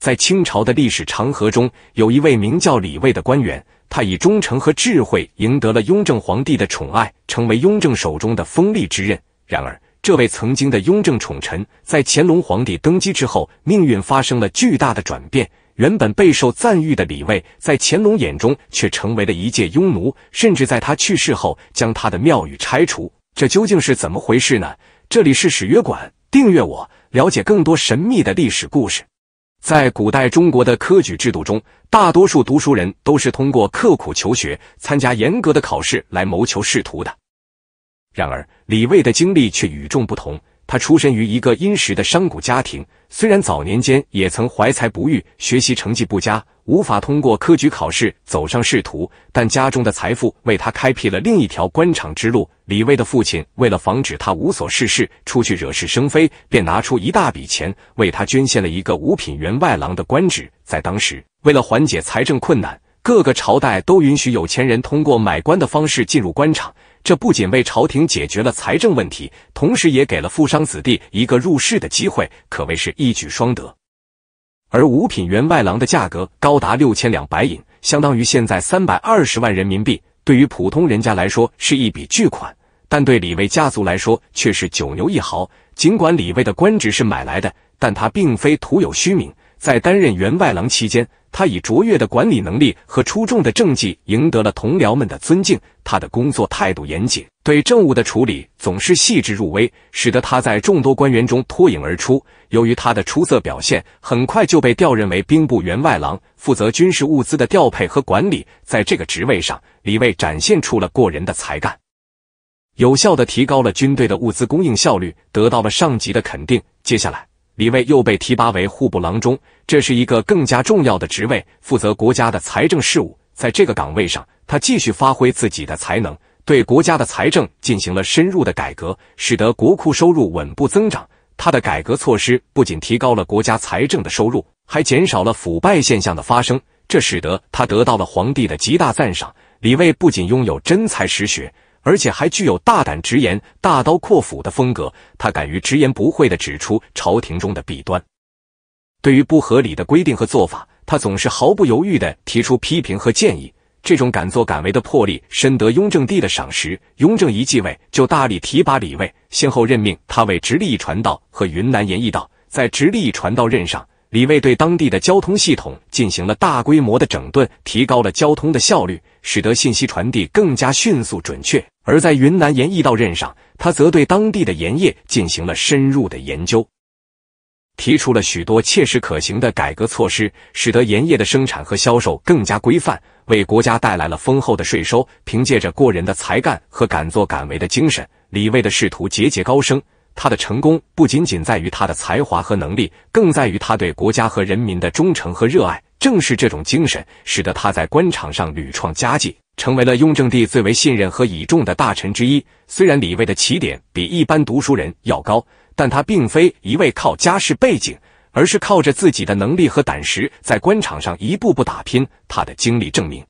在清朝的历史长河中，有一位名叫李卫的官员，他以忠诚和智慧赢得了雍正皇帝的宠爱，成为雍正手中的锋利之刃。然而，这位曾经的雍正宠臣，在乾隆皇帝登基之后，命运发生了巨大的转变。原本备受赞誉的李卫，在乾隆眼中却成为了一介庸奴，甚至在他去世后，将他的庙宇拆除。这究竟是怎么回事呢？这里是史约馆，订阅我，了解更多神秘的历史故事。在古代中国的科举制度中，大多数读书人都是通过刻苦求学、参加严格的考试来谋求仕途的。然而，李卫的经历却与众不同。他出身于一个殷实的商贾家庭。虽然早年间也曾怀才不遇，学习成绩不佳，无法通过科举考试走上仕途，但家中的财富为他开辟了另一条官场之路。李卫的父亲为了防止他无所事事，出去惹是生非，便拿出一大笔钱为他捐献了一个五品员外郎的官职。在当时，为了缓解财政困难，各个朝代都允许有钱人通过买官的方式进入官场。这不仅为朝廷解决了财政问题，同时也给了富商子弟一个入仕的机会，可谓是一举双得。而五品员外郎的价格高达六千两白银，相当于现在三百二十万人民币，对于普通人家来说是一笔巨款，但对李卫家族来说却是九牛一毫。尽管李卫的官职是买来的，但他并非徒有虚名。在担任员外郎期间，他以卓越的管理能力和出众的政绩赢得了同僚们的尊敬。他的工作态度严谨，对政务的处理总是细致入微，使得他在众多官员中脱颖而出。由于他的出色表现，很快就被调任为兵部员外郎，负责军事物资的调配和管理。在这个职位上，李卫展现出了过人的才干，有效地提高了军队的物资供应效率，得到了上级的肯定。接下来。李卫又被提拔为户部郎中，这是一个更加重要的职位，负责国家的财政事务。在这个岗位上，他继续发挥自己的才能，对国家的财政进行了深入的改革，使得国库收入稳步增长。他的改革措施不仅提高了国家财政的收入，还减少了腐败现象的发生，这使得他得到了皇帝的极大赞赏。李卫不仅拥有真才实学。而且还具有大胆直言、大刀阔斧的风格，他敢于直言不讳的指出朝廷中的弊端，对于不合理的规定和做法，他总是毫不犹豫的提出批评和建议。这种敢作敢为的魄力，深得雍正帝的赏识。雍正一继位，就大力提拔李卫，先后任命他为直隶传道和云南盐驿道。在直隶传道任上，李卫对当地的交通系统进行了大规模的整顿，提高了交通的效率，使得信息传递更加迅速准确。而在云南盐驿道任上，他则对当地的盐业进行了深入的研究，提出了许多切实可行的改革措施，使得盐业的生产和销售更加规范，为国家带来了丰厚的税收。凭借着过人的才干和敢作敢为的精神，李卫的仕途节节高升。他的成功不仅仅在于他的才华和能力，更在于他对国家和人民的忠诚和热爱。正是这种精神，使得他在官场上屡创佳绩，成为了雍正帝最为信任和倚重的大臣之一。虽然李卫的起点比一般读书人要高，但他并非一味靠家世背景，而是靠着自己的能力和胆识在官场上一步步打拼。他的经历证明，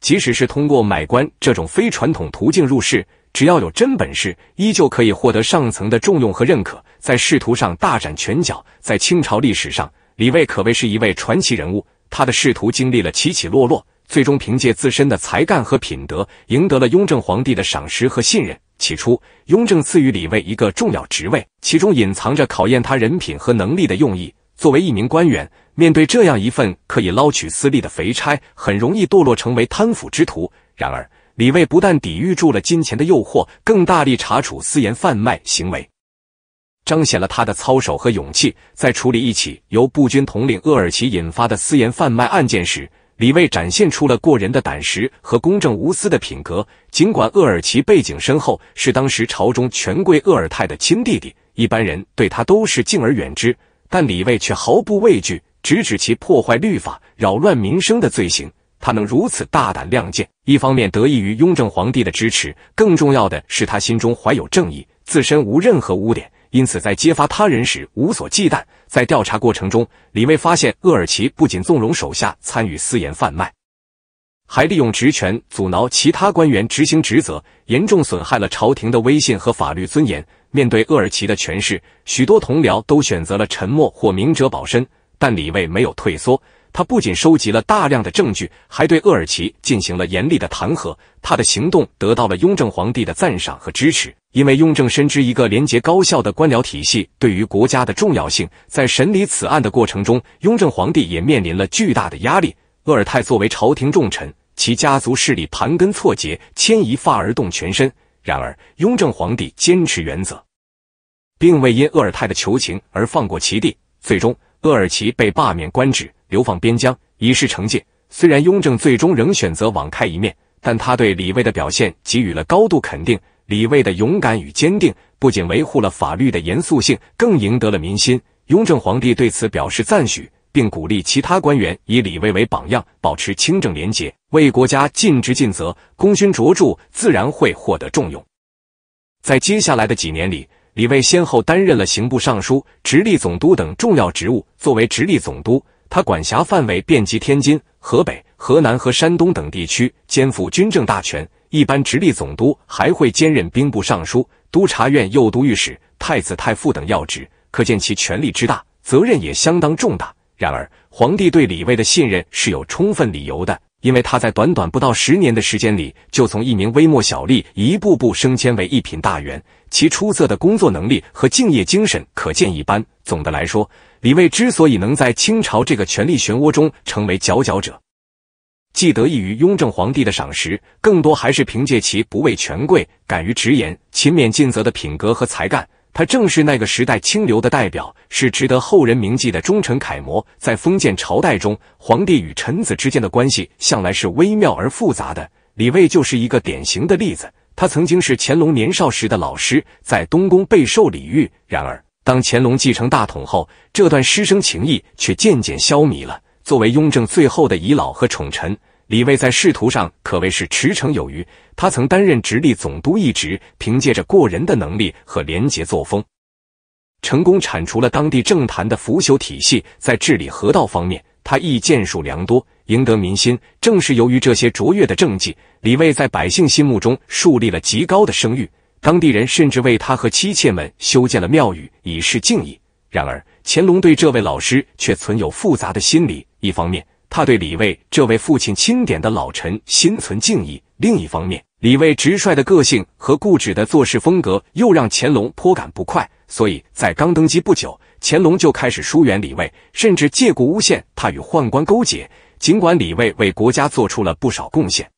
即使是通过买官这种非传统途径入仕。只要有真本事，依旧可以获得上层的重用和认可，在仕途上大展拳脚。在清朝历史上，李卫可谓是一位传奇人物。他的仕途经历了起起落落，最终凭借自身的才干和品德，赢得了雍正皇帝的赏识和信任。起初，雍正赐予李卫一个重要职位，其中隐藏着考验他人品和能力的用意。作为一名官员，面对这样一份可以捞取私利的肥差，很容易堕落成为贪腐之徒。然而，李卫不但抵御住了金钱的诱惑，更大力查处私盐贩卖行为，彰显了他的操守和勇气。在处理一起由步军统领鄂尔齐引发的私盐贩卖案件时，李卫展现出了过人的胆识和公正无私的品格。尽管鄂尔齐背景深厚，是当时朝中权贵鄂尔泰的亲弟弟，一般人对他都是敬而远之，但李卫却毫不畏惧，直指其破坏律法、扰乱民生的罪行。他能如此大胆亮剑，一方面得益于雍正皇帝的支持，更重要的是他心中怀有正义，自身无任何污点，因此在揭发他人时无所忌惮。在调查过程中，李卫发现鄂尔奇不仅纵容手下参与私盐贩卖，还利用职权阻挠其他官员执行职责，严重损害了朝廷的威信和法律尊严。面对鄂尔奇的权势，许多同僚都选择了沉默或明哲保身。但李卫没有退缩，他不仅收集了大量的证据，还对鄂尔齐进行了严厉的弹劾。他的行动得到了雍正皇帝的赞赏和支持，因为雍正深知一个廉洁高效的官僚体系对于国家的重要性。在审理此案的过程中，雍正皇帝也面临了巨大的压力。鄂尔泰作为朝廷重臣，其家族势力盘根错节，牵一发而动全身。然而，雍正皇帝坚持原则，并未因鄂尔泰的求情而放过其弟。最终。鄂尔齐被罢免官职，流放边疆，以示惩戒。虽然雍正最终仍选择网开一面，但他对李卫的表现给予了高度肯定。李卫的勇敢与坚定，不仅维护了法律的严肃性，更赢得了民心。雍正皇帝对此表示赞许，并鼓励其他官员以李卫为榜样，保持清正廉洁，为国家尽职尽责。功勋卓著，自然会获得重用。在接下来的几年里。李卫先后担任了刑部尚书、直隶总督等重要职务。作为直隶总督，他管辖范围遍及天津、河北、河南和山东等地区，肩负军政大权。一般直隶总督还会兼任兵部尚书、督察院右都御史、太子太傅等要职，可见其权力之大，责任也相当重大。然而，皇帝对李卫的信任是有充分理由的，因为他在短短不到十年的时间里，就从一名微末小吏一步步升迁为一品大员。其出色的工作能力和敬业精神可见一斑。总的来说，李卫之所以能在清朝这个权力漩涡中成为佼佼者，既得益于雍正皇帝的赏识，更多还是凭借其不畏权贵、敢于直言、勤勉尽责的品格和才干。他正是那个时代清流的代表，是值得后人铭记的忠臣楷模。在封建朝代中，皇帝与臣子之间的关系向来是微妙而复杂的，李卫就是一个典型的例子。他曾经是乾隆年少时的老师，在东宫备受礼遇。然而，当乾隆继承大统后，这段师生情谊却渐渐消弭了。作为雍正最后的遗老和宠臣，李卫在仕途上可谓是驰骋有余。他曾担任直隶总督一职，凭借着过人的能力和廉洁作风，成功铲除了当地政坛的腐朽体系。在治理河道方面，他亦建树良多。赢得民心，正是由于这些卓越的政绩，李卫在百姓心目中树立了极高的声誉。当地人甚至为他和妻妾们修建了庙宇以示敬意。然而，乾隆对这位老师却存有复杂的心理。一方面，他对李卫这位父亲钦点的老臣心存敬意；另一方面，李卫直率的个性和固执的做事风格又让乾隆颇感不快。所以，在刚登基不久，乾隆就开始疏远李卫，甚至借故诬陷他与宦官勾结。尽管李卫为国家做出了不少贡献，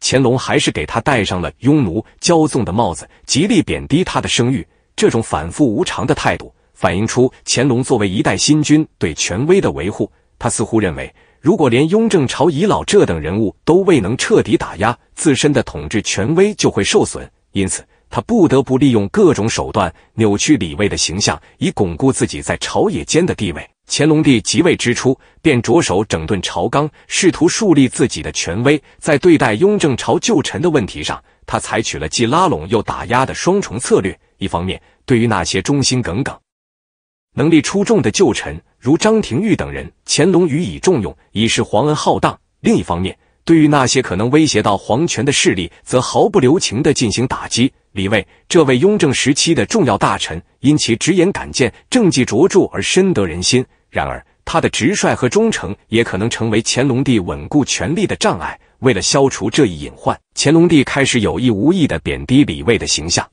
乾隆还是给他戴上了庸奴骄纵的帽子，极力贬低他的声誉。这种反复无常的态度，反映出乾隆作为一代新君对权威的维护。他似乎认为，如果连雍正朝遗老这等人物都未能彻底打压，自身的统治权威就会受损。因此，他不得不利用各种手段扭曲李卫的形象，以巩固自己在朝野间的地位。乾隆帝即位之初，便着手整顿朝纲，试图树立自己的权威。在对待雍正朝旧臣的问题上，他采取了既拉拢又打压的双重策略。一方面，对于那些忠心耿耿、能力出众的旧臣，如张廷玉等人，乾隆予以重用，以示皇恩浩荡；另一方面，对于那些可能威胁到皇权的势力，则毫不留情的进行打击。李卫，这位雍正时期的重要大臣，因其直言敢谏、政绩卓著而深得人心。然而，他的直率和忠诚也可能成为乾隆帝稳固权力的障碍。为了消除这一隐患，乾隆帝开始有意无意的贬低李卫的形象。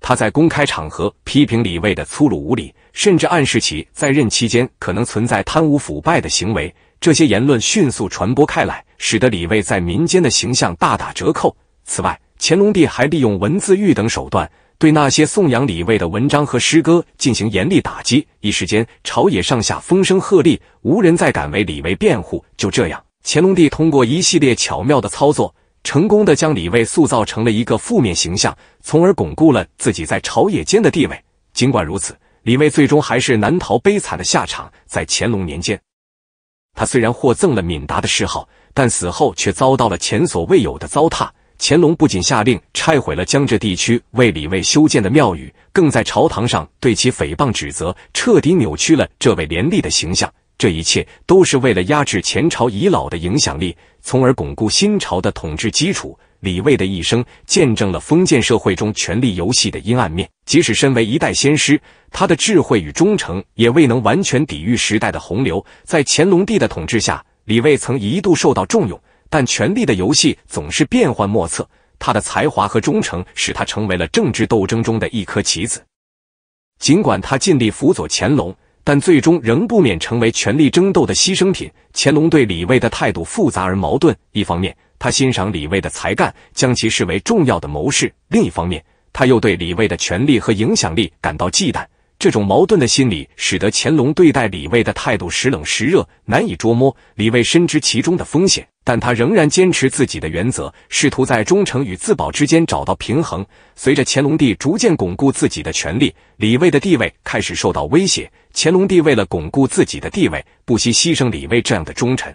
他在公开场合批评李卫的粗鲁无礼，甚至暗示其在任期间可能存在贪污腐败的行为。这些言论迅速传播开来，使得李卫在民间的形象大打折扣。此外，乾隆帝还利用文字狱等手段，对那些颂扬李卫的文章和诗歌进行严厉打击。一时间，朝野上下风声鹤唳，无人再敢为李卫辩护。就这样，乾隆帝通过一系列巧妙的操作，成功的将李卫塑造成了一个负面形象，从而巩固了自己在朝野间的地位。尽管如此，李卫最终还是难逃悲惨的下场，在乾隆年间。他虽然获赠了敏达的谥号，但死后却遭到了前所未有的糟蹋。乾隆不仅下令拆毁了江浙地区为李卫修建的庙宇，更在朝堂上对其诽谤指责，彻底扭曲了这位廉吏的形象。这一切都是为了压制前朝遗老的影响力，从而巩固新朝的统治基础。李卫的一生见证了封建社会中权力游戏的阴暗面。即使身为一代先师，他的智慧与忠诚也未能完全抵御时代的洪流。在乾隆帝的统治下，李卫曾一度受到重用，但权力的游戏总是变幻莫测。他的才华和忠诚使他成为了政治斗争中的一颗棋子。尽管他尽力辅佐乾隆，但最终仍不免成为权力争斗的牺牲品。乾隆对李卫的态度复杂而矛盾，一方面，他欣赏李卫的才干，将其视为重要的谋士。另一方面，他又对李卫的权力和影响力感到忌惮。这种矛盾的心理使得乾隆对待李卫的态度时冷时热，难以捉摸。李卫深知其中的风险，但他仍然坚持自己的原则，试图在忠诚与自保之间找到平衡。随着乾隆帝逐渐巩固自己的权力，李卫的地位开始受到威胁。乾隆帝为了巩固自己的地位，不惜牺牲李卫这样的忠臣。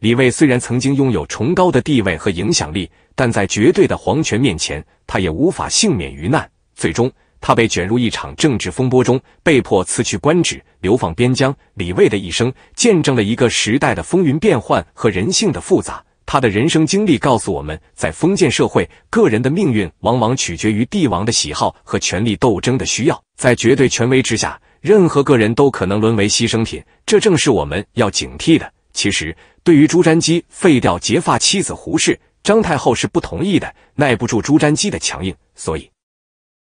李卫虽然曾经拥有崇高的地位和影响力，但在绝对的皇权面前，他也无法幸免于难。最终，他被卷入一场政治风波中，被迫辞去官职，流放边疆。李卫的一生，见证了一个时代的风云变幻和人性的复杂。他的人生经历告诉我们，在封建社会，个人的命运往往取决于帝王的喜好和权力斗争的需要。在绝对权威之下，任何个人都可能沦为牺牲品。这正是我们要警惕的。其实，对于朱瞻基废掉结发妻子胡氏，张太后是不同意的，耐不住朱瞻基的强硬，所以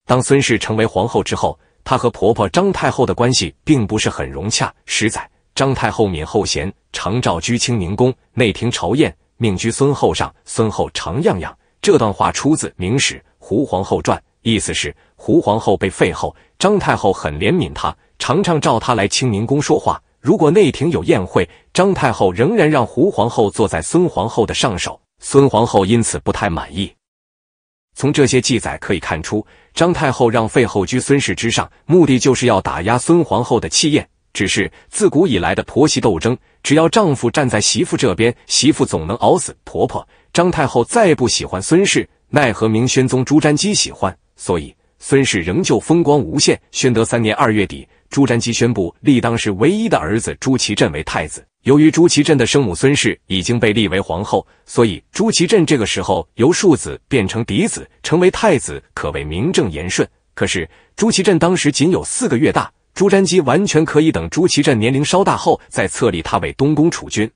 当孙氏成为皇后之后，她和婆婆张太后的关系并不是很融洽。十载，张太后敏后贤，常召居清宁宫内廷朝宴，命居孙后上，孙后常样样。这段话出自《明史·胡皇后传》，意思是胡皇后被废后，张太后很怜悯她，常常召她来清宁宫说话。如果内廷有宴会，张太后仍然让胡皇后坐在孙皇后的上首，孙皇后因此不太满意。从这些记载可以看出，张太后让废后居孙氏之上，目的就是要打压孙皇后的气焰。只是自古以来的婆媳斗争，只要丈夫站在媳妇这边，媳妇总能熬死婆婆。张太后再不喜欢孙氏，奈何明宣宗朱瞻基喜欢，所以孙氏仍旧风光无限。宣德三年二月底。朱瞻基宣布立当时唯一的儿子朱祁镇为太子。由于朱祁镇的生母孙氏已经被立为皇后，所以朱祁镇这个时候由庶子变成嫡子，成为太子可谓名正言顺。可是朱祁镇当时仅有四个月大，朱瞻基完全可以等朱祁镇年龄稍大后再册立他为东宫储君。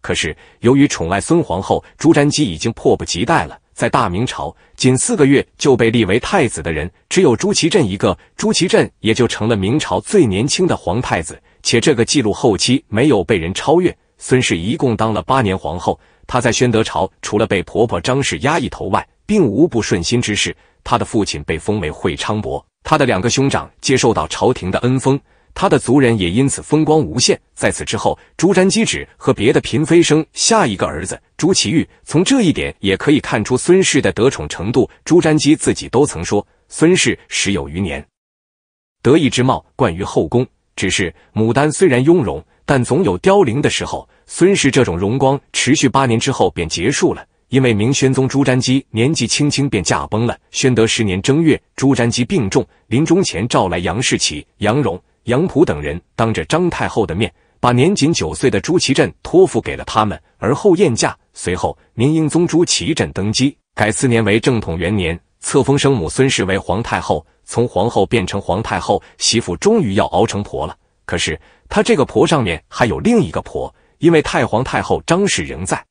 可是由于宠爱孙皇后，朱瞻基已经迫不及待了。在大明朝，仅四个月就被立为太子的人，只有朱祁镇一个。朱祁镇也就成了明朝最年轻的皇太子，且这个记录后期没有被人超越。孙氏一共当了八年皇后，她在宣德朝除了被婆婆张氏压一头外，并无不顺心之事。她的父亲被封为惠昌伯，她的两个兄长接受到朝廷的恩封。他的族人也因此风光无限。在此之后，朱瞻基只和别的嫔妃生下一个儿子朱祁钰。从这一点也可以看出孙氏的得宠程度。朱瞻基自己都曾说：“孙氏时有余年，得意之貌冠于后宫。”只是牡丹虽然雍容，但总有凋零的时候。孙氏这种荣光持续八年之后便结束了，因为明宣宗朱瞻基年纪轻轻便驾崩了。宣德十年正月，朱瞻基病重，临终前召来杨士奇、杨荣。杨浦等人当着张太后的面，把年仅九岁的朱祁镇托付给了他们，而后宴驾。随后，明英宗朱祁镇登基，改次年为正统元年，册封生母孙氏为皇太后。从皇后变成皇太后，媳妇终于要熬成婆了。可是，她这个婆上面还有另一个婆，因为太皇太后张氏仍在，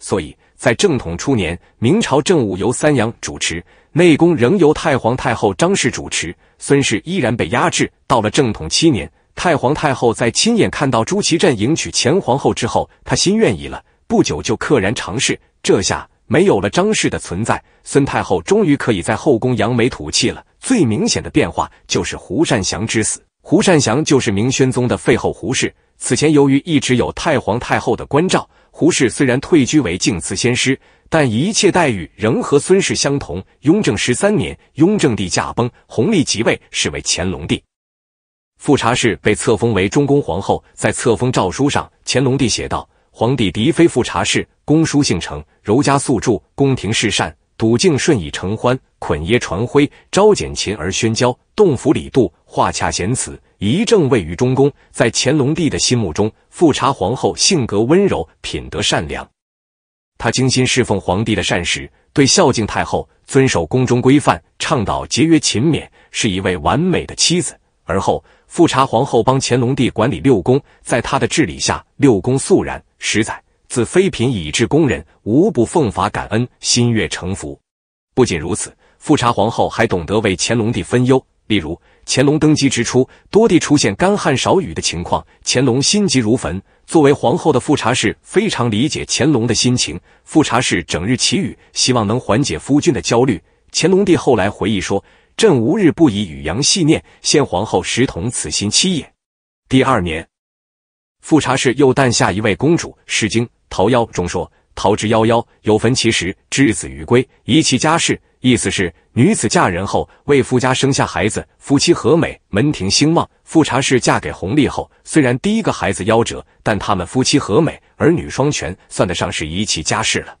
所以。在正统初年，明朝政务由三杨主持，内宫仍由太皇太后张氏主持，孙氏依然被压制。到了正统七年，太皇太后在亲眼看到朱祁镇迎娶前皇后之后，她心愿已了，不久就溘然长逝。这下没有了张氏的存在，孙太后终于可以在后宫扬眉吐气了。最明显的变化就是胡善祥之死。胡善祥就是明宣宗的废后胡氏，此前由于一直有太皇太后的关照。胡适虽然退居为敬慈先师，但一切待遇仍和孙氏相同。雍正十三年，雍正帝驾崩，弘历即位，是为乾隆帝。富察氏被册封为中宫皇后，在册封诏书上，乾隆帝写道：“皇帝嫡妃富察氏，公书姓程，柔家素著，宫廷事善。”赌敬顺以成欢，捆耶传徽，招简秦而宣交，洞府李杜画洽贤词，仪正位于中宫。在乾隆帝的心目中，富察皇后性格温柔，品德善良，他精心侍奉皇帝的膳食，对孝敬太后，遵守宫中规范，倡导节约勤勉，是一位完美的妻子。而后，富察皇后帮乾隆帝管理六宫，在他的治理下，六宫肃然十载。自妃嫔以至宫人，无不奉法感恩，心悦诚服。不仅如此，富察皇后还懂得为乾隆帝分忧。例如，乾隆登基之初，多地出现干旱少雨的情况，乾隆心急如焚。作为皇后的富察氏非常理解乾隆的心情，富察氏整日祈雨，希望能缓解夫君的焦虑。乾隆帝后来回忆说：“朕无日不以雨阳系念，先皇后实同此心期也。”第二年，富察氏又诞下一位公主，《诗经》。《桃夭》中说：“桃之夭夭，有坟其实。之子于归，宜其家室。”意思是女子嫁人后，为夫家生下孩子，夫妻和美，门庭兴旺。富察氏嫁给弘历后，虽然第一个孩子夭折，但他们夫妻和美，儿女双全，算得上是遗其家室了。